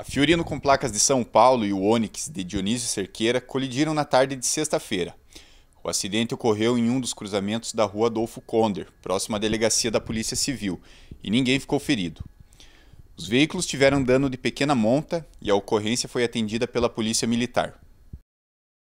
A Fiorino com placas de São Paulo e o Onix de Dionísio Cerqueira colidiram na tarde de sexta-feira. O acidente ocorreu em um dos cruzamentos da rua Adolfo Conder, próximo à delegacia da Polícia Civil, e ninguém ficou ferido. Os veículos tiveram dano de pequena monta e a ocorrência foi atendida pela Polícia Militar.